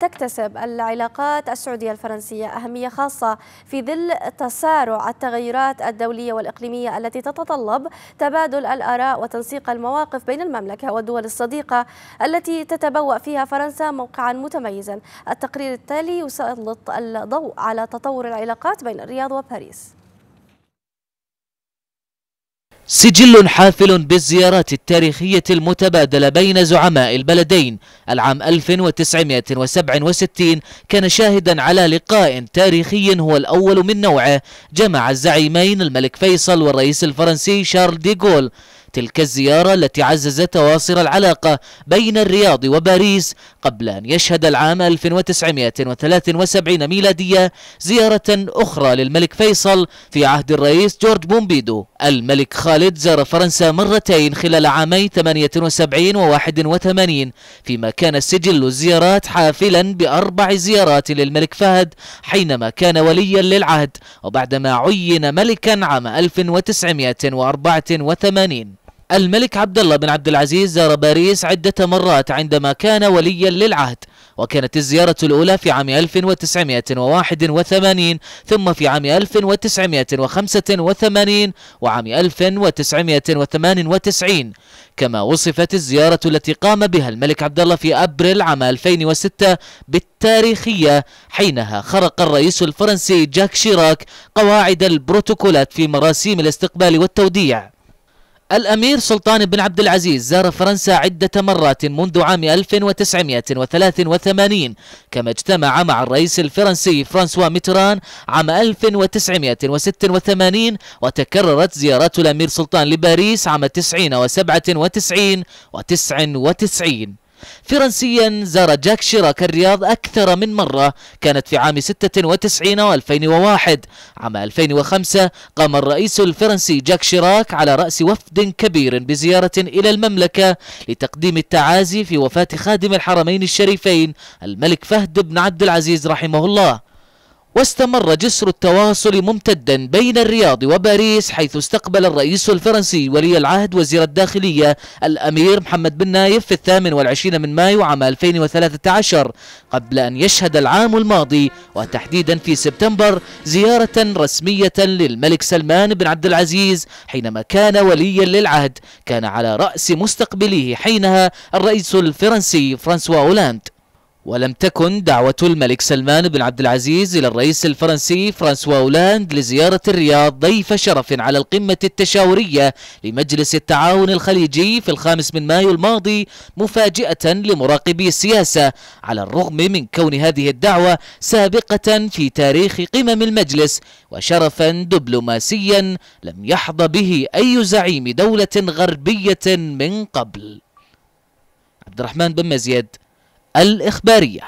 تكتسب العلاقات السعودية الفرنسية أهمية خاصة في ظل تسارع التغيرات الدولية والإقليمية التي تتطلب تبادل الآراء وتنسيق المواقف بين المملكة والدول الصديقة التي تتبوأ فيها فرنسا موقعا متميزا التقرير التالي يسلط الضوء على تطور العلاقات بين الرياض وباريس سجل حافل بالزيارات التاريخية المتبادلة بين زعماء البلدين العام 1967 كان شاهدا على لقاء تاريخي هو الأول من نوعه جمع الزعيمين الملك فيصل والرئيس الفرنسي شارل ديغول تلك الزيارة التي عززت تواصل العلاقة بين الرياض وباريس قبل أن يشهد العام 1973 ميلادية زيارة أخرى للملك فيصل في عهد الرئيس جورج بومبيدو الملك خالد زار فرنسا مرتين خلال عامي 78 و 81 فيما كان سجل الزيارات حافلا بأربع زيارات للملك فهد حينما كان وليا للعهد وبعدما عين ملكا عام 1984 الملك عبد الله بن عبد العزيز زار باريس عدة مرات عندما كان وليا للعهد وكانت الزيارة الأولى في عام 1981 ثم في عام 1985 وعام 1998 كما وصفت الزيارة التي قام بها الملك عبد الله في أبريل عام 2006 بالتاريخية حينها خرق الرئيس الفرنسي جاك شيراك قواعد البروتوكولات في مراسيم الاستقبال والتوديع الأمير سلطان بن عبد العزيز زار فرنسا عدة مرات منذ عام 1983 كما اجتمع مع الرئيس الفرنسي فرانسوا ميتران عام 1986 وتكررت زيارات الأمير سلطان لباريس عام 90 و97 و99 فرنسيا زار جاك شيراك الرياض أكثر من مرة كانت في عام 96 و 2001 عام 2005 قام الرئيس الفرنسي جاك شيراك على رأس وفد كبير بزيارة إلى المملكة لتقديم التعازي في وفاة خادم الحرمين الشريفين الملك فهد بن عبد العزيز رحمه الله واستمر جسر التواصل ممتدا بين الرياض وباريس حيث استقبل الرئيس الفرنسي ولي العهد وزير الداخلية الأمير محمد بن نايف في الثامن والعشرين من مايو عام 2013 قبل أن يشهد العام الماضي وتحديدا في سبتمبر زيارة رسمية للملك سلمان بن عبد العزيز حينما كان وليا للعهد كان على رأس مستقبليه حينها الرئيس الفرنسي فرانسوا أولاند ولم تكن دعوة الملك سلمان بن عبد العزيز إلى الرئيس الفرنسي فرانسوا أولاند لزيارة الرياض ضيف شرف على القمة التشاورية لمجلس التعاون الخليجي في الخامس من مايو الماضي مفاجئة لمراقبي السياسة على الرغم من كون هذه الدعوة سابقة في تاريخ قمم المجلس وشرفا دبلوماسيا لم يحظى به أي زعيم دولة غربية من قبل عبد الرحمن بن مزيد الإخبارية